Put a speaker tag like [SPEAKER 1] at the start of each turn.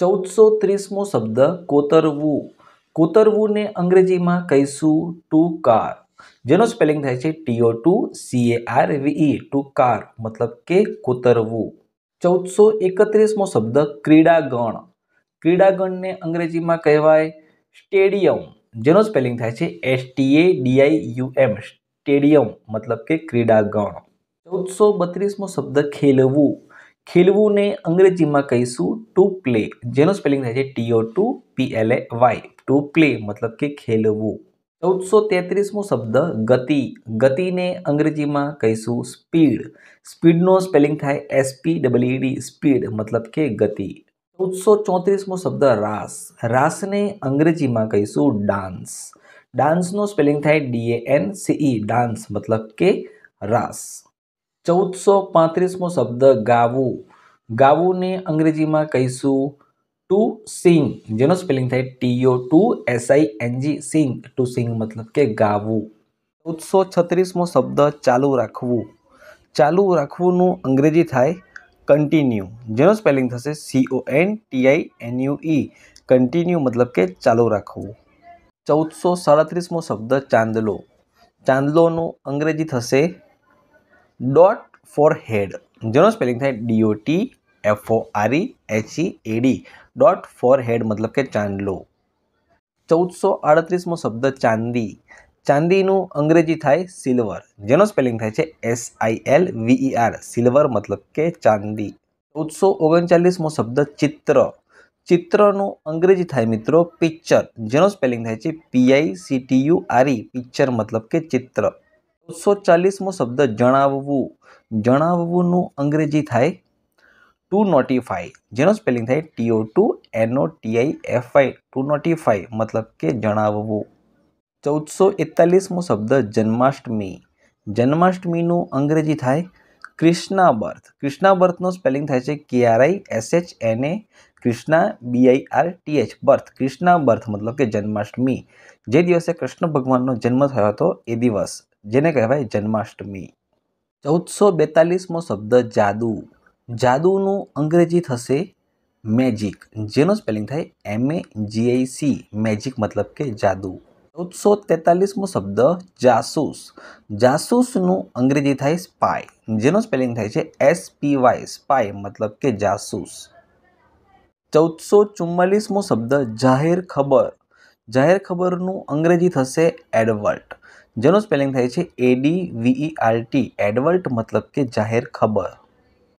[SPEAKER 1] ચૌદસો ત્રીસમો શબ્દ કોતરવું કોતરવુંને અંગ્રેજીમાં કહીશું ટુ કાર જેનો સ્પેલિંગ થાય છે T O to C A R V E to carve મતલબ કે કોતરવું ચૌદસો એકત્રીસમો શબ્દ ક્રીડાગણ ક્રીડાગણને અંગ્રેજીમાં કહેવાય સ્ટેડિયમ જેનો સ્પેલિંગ થાય છે S T A D I U M stadium મતલબ કે ક્રીડાગણ ચૌદસો બત્રીસમો શબ્દ ખેલવું ખીલવુંને અંગ્રેજીમાં કહીશું ટુ પ્લે જેનો સ્પેલિંગ થાય છે T O to P L A Y to play મતલબ કે ખેલવું ચૌદસો તેત્રીસમો શબ્દ ગતિ ગતિને અંગ્રેજીમાં કહીશું સ્પીડ સ્પીડનો સ્પેલિંગ થાય એસપી ડબલ્યુડી સ્પીડ મતલબ કે ગતિ ચૌદસો ચોત્રીસમો શબ્દ રાસ રાસને અંગ્રેજીમાં કહીશું ડાન્સ ડાન્સનો સ્પેલિંગ થાય ડીએ એન સીઈ ડાન્સ મતલબ કે રાસ ચૌદસો પાંત્રીસમો શબ્દ ગાવું ગાવુંને અંગ્રેજીમાં કહીશું ટુ સિંગ જેનો સ્પેલિંગ થાય T O to S I N G sing to sing મતલબ કે ગાવું ચૌદસો છત્રીસમો શબ્દ ચાલુ રાખવું ચાલુ રાખવુંનું અંગ્રેજી થાય કન્ટિન્યુ જેનો સ્પેલિંગ થશે C O N T I N U E continue મતલબ કે ચાલુ રાખવું ચૌદસો સાડત્રીસમો શબ્દ ચાંદલો ચાંદલોનું અંગ્રેજી થશે ડોટ ફોર હેડ જેનો સ્પેલિંગ થાય D O T F O R E H E A D dot forehead મતલબ કે ચાંદલો ચૌદસો આડત્રીસમો શબ્દ ચાંદી ચાંદીનું અંગ્રેજી થાય સિલ્વર જેનો સ્પેલિંગ થાય છે S I L V E R silver મતલબ કે ચાંદી ચૌદસો ઓગણચાલીસમો શબ્દ ચિત્ર ચિત્રનું અંગ્રેજી થાય મિત્રો પિક્ચર જેનો સ્પેલિંગ થાય છે પીઆઈ સીટીયુ આરઈ પિક્ચર મતલબ કે ચિત્ર બસો ચાલીસમો શબ્દ જણાવવું જણાવવુંનું અંગ્રેજી થાય ટુ નોટિફાઈ જેનો સ્પેલિંગ થાય T O to N O T I I to notify મતલબ કે જણાવવું ચૌદસો એકતાલીસમો શબ્દ જન્માષ્ટમી જન્માષ્ટમીનું અંગ્રેજી થાય ક્રિષ્ના બર્થ ક્રિષ્ના બર્થનો સ્પેલિંગ થાય છે K R I S H N A Krishna B I R H birth Krishna birth મતલબ કે જન્માષ્ટમી જે દિવસે કૃષ્ણ ભગવાનનો જન્મ થયો હતો એ દિવસ જેને કહેવાય જન્માષ્ટમી ચૌદસો બેતાલીસમો શબ્દ જાદુ જાદુનું અંગ્રેજી થશે મેજિક જેનો સ્પેલિંગ થાય એમ એ જીઆઈસી મેજિક મતલબ કે જાદુ ચૌદસો તેતાલીસમો શબ્દ જાસૂસ જાસૂસનું અંગ્રેજી થાય સ્પાય જેનો સ્પેલિંગ થાય છે એસ પી વાય સ્પાય મતલબ કે જાસૂસ ચૌદસો ચુમ્માલીસમો શબ્દ જાહેર ખબર જાહેર ખબરનું અંગ્રેજી થશે એડવર્ટ જેનું સ્પેલિંગ થાય છે એડી એડીવીઈઆરટી એડવર્ટ મતલબ કે જાહેર ખબર